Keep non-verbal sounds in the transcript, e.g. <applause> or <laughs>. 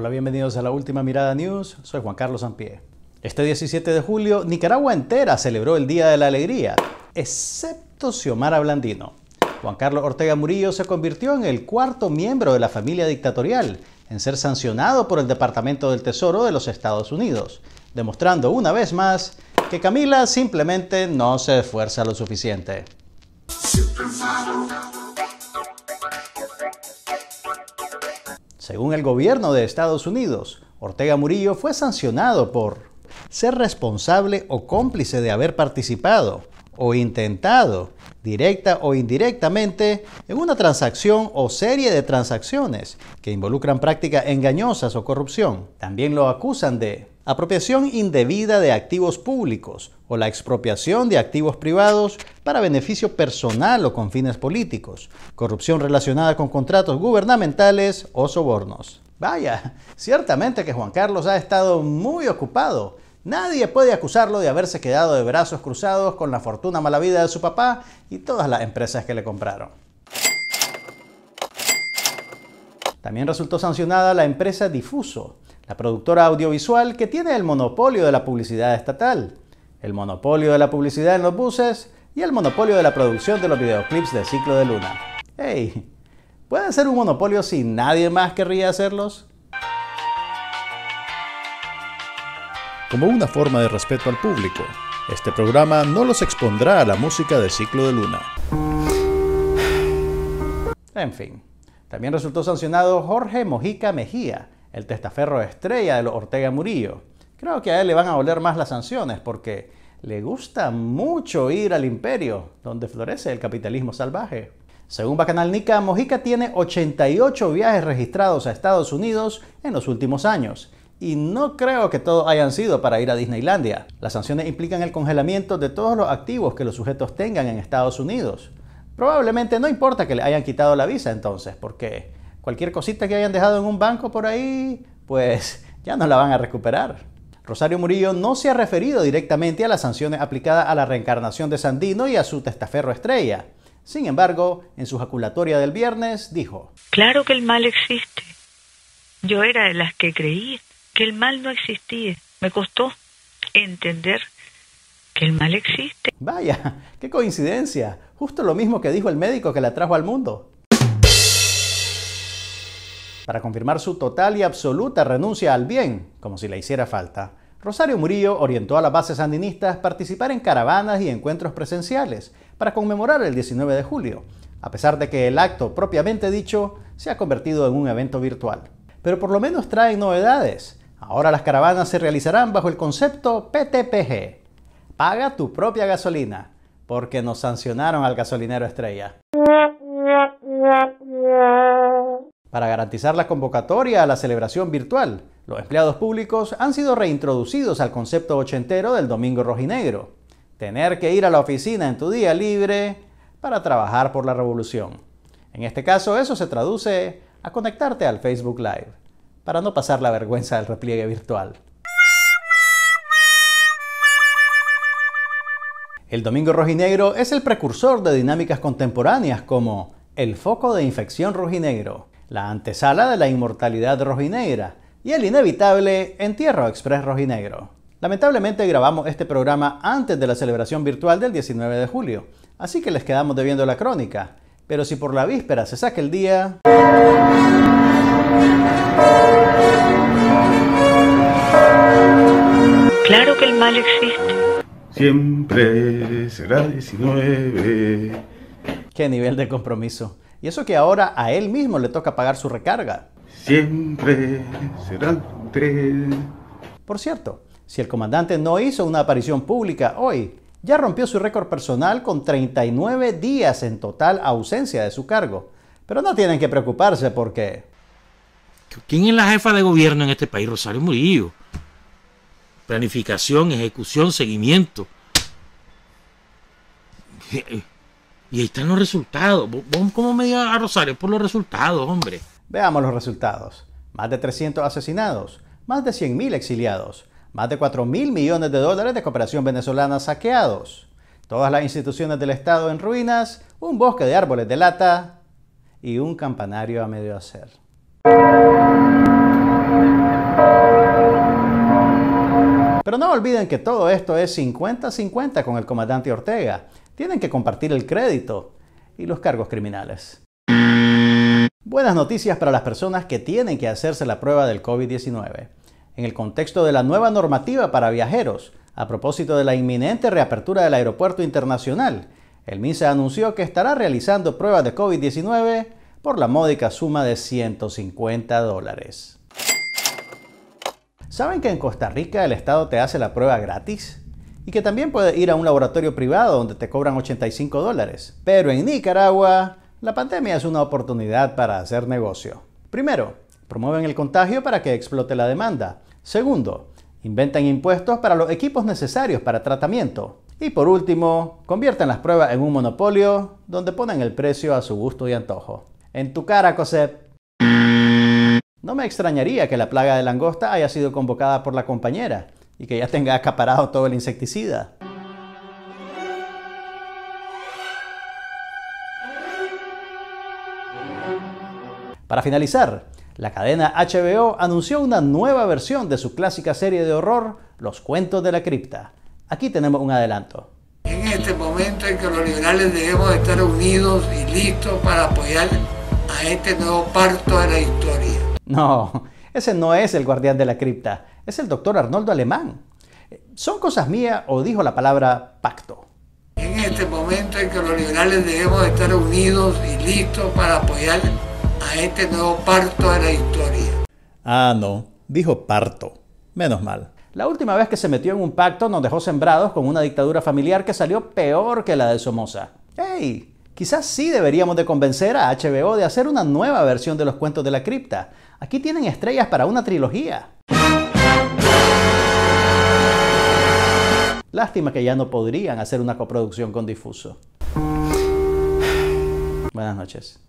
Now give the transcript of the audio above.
Hola, bienvenidos a la última mirada news. Soy Juan Carlos Sampié. Este 17 de julio, Nicaragua entera celebró el Día de la Alegría, excepto Xiomara Blandino. Juan Carlos Ortega Murillo se convirtió en el cuarto miembro de la familia dictatorial en ser sancionado por el Departamento del Tesoro de los Estados Unidos, demostrando una vez más que Camila simplemente no se esfuerza lo suficiente. Según el gobierno de Estados Unidos, Ortega Murillo fue sancionado por ser responsable o cómplice de haber participado o intentado, directa o indirectamente, en una transacción o serie de transacciones que involucran prácticas engañosas o corrupción. También lo acusan de apropiación indebida de activos públicos o la expropiación de activos privados para beneficio personal o con fines políticos, corrupción relacionada con contratos gubernamentales o sobornos. Vaya, ciertamente que Juan Carlos ha estado muy ocupado. Nadie puede acusarlo de haberse quedado de brazos cruzados con la fortuna mala vida de su papá y todas las empresas que le compraron. También resultó sancionada la empresa Difuso, la productora audiovisual que tiene el monopolio de la publicidad estatal, el monopolio de la publicidad en los buses y el monopolio de la producción de los videoclips de ciclo de luna. ¡Hey! ¿Puede ser un monopolio si nadie más querría hacerlos? Como una forma de respeto al público, este programa no los expondrá a la música de ciclo de luna. En fin, también resultó sancionado Jorge Mojica Mejía, el testaferro estrella de los Ortega Murillo. Creo que a él le van a oler más las sanciones porque le gusta mucho ir al imperio, donde florece el capitalismo salvaje. Según Bacanal Nica, Mojica tiene 88 viajes registrados a Estados Unidos en los últimos años. Y no creo que todos hayan sido para ir a Disneylandia. Las sanciones implican el congelamiento de todos los activos que los sujetos tengan en Estados Unidos. Probablemente no importa que le hayan quitado la visa entonces, porque Cualquier cosita que hayan dejado en un banco por ahí, pues <laughs> ya no la van a recuperar. Rosario Murillo no se ha referido directamente a las sanciones aplicadas a la reencarnación de Sandino y a su testaferro estrella. Sin embargo, en su jaculatoria del viernes dijo, Claro que el mal existe. Yo era de las que creí que el mal no existía. Me costó entender que el mal existe. Vaya, qué coincidencia. Justo lo mismo que dijo el médico que la trajo al mundo para confirmar su total y absoluta renuncia al bien, como si le hiciera falta. Rosario Murillo orientó a las bases sandinistas participar en caravanas y encuentros presenciales para conmemorar el 19 de julio, a pesar de que el acto propiamente dicho se ha convertido en un evento virtual. Pero por lo menos traen novedades. Ahora las caravanas se realizarán bajo el concepto PTPG. Paga tu propia gasolina, porque nos sancionaron al gasolinero estrella. Para garantizar la convocatoria a la celebración virtual, los empleados públicos han sido reintroducidos al concepto ochentero del domingo rojinegro, tener que ir a la oficina en tu día libre para trabajar por la revolución. En este caso eso se traduce a conectarte al Facebook Live, para no pasar la vergüenza del repliegue virtual. El domingo rojinegro es el precursor de dinámicas contemporáneas como el foco de infección rojinegro, la antesala de la inmortalidad rojinegra y el inevitable entierro express rojinegro. Lamentablemente grabamos este programa antes de la celebración virtual del 19 de julio, así que les quedamos debiendo la crónica, pero si por la víspera se saca el día... Claro que el mal existe. Siempre será 19. Qué nivel de compromiso. Y eso que ahora a él mismo le toca pagar su recarga. Siempre será usted. Por cierto, si el comandante no hizo una aparición pública hoy, ya rompió su récord personal con 39 días en total ausencia de su cargo. Pero no tienen que preocuparse porque... ¿Quién es la jefa de gobierno en este país? Rosario Murillo. Planificación, ejecución, seguimiento. Y ahí están los resultados. ¿Cómo me diga a Rosario por los resultados, hombre? Veamos los resultados. Más de 300 asesinados, más de 100.000 exiliados, más de 4.000 millones de dólares de cooperación venezolana saqueados, todas las instituciones del Estado en ruinas, un bosque de árboles de lata y un campanario a medio hacer. Pero no olviden que todo esto es 50-50 con el comandante Ortega tienen que compartir el crédito y los cargos criminales. Buenas noticias para las personas que tienen que hacerse la prueba del COVID-19. En el contexto de la nueva normativa para viajeros, a propósito de la inminente reapertura del aeropuerto internacional, el MISA anunció que estará realizando pruebas de COVID-19 por la módica suma de 150 dólares. ¿Saben que en Costa Rica el Estado te hace la prueba gratis? y que también puedes ir a un laboratorio privado donde te cobran 85 dólares. Pero en Nicaragua, la pandemia es una oportunidad para hacer negocio. Primero, promueven el contagio para que explote la demanda. Segundo, inventan impuestos para los equipos necesarios para tratamiento. Y por último, convierten las pruebas en un monopolio donde ponen el precio a su gusto y antojo. En tu cara, Cosette. No me extrañaría que la plaga de langosta haya sido convocada por la compañera, y que ya tenga acaparado todo el insecticida. Para finalizar, la cadena HBO anunció una nueva versión de su clásica serie de horror, Los Cuentos de la Cripta. Aquí tenemos un adelanto. En este momento en que los liberales debemos estar unidos y listos para apoyar a este nuevo parto de la historia. No, ese no es el guardián de la cripta es el doctor Arnoldo Alemán. ¿Son cosas mías o dijo la palabra pacto? En este momento en que los liberales debemos estar unidos y listos para apoyar a este nuevo parto de la historia. Ah, no, dijo parto. Menos mal. La última vez que se metió en un pacto nos dejó sembrados con una dictadura familiar que salió peor que la de Somoza. Hey, Quizás sí deberíamos de convencer a HBO de hacer una nueva versión de los cuentos de la cripta. Aquí tienen estrellas para una trilogía. Lástima que ya no podrían hacer una coproducción con Difuso. Buenas noches.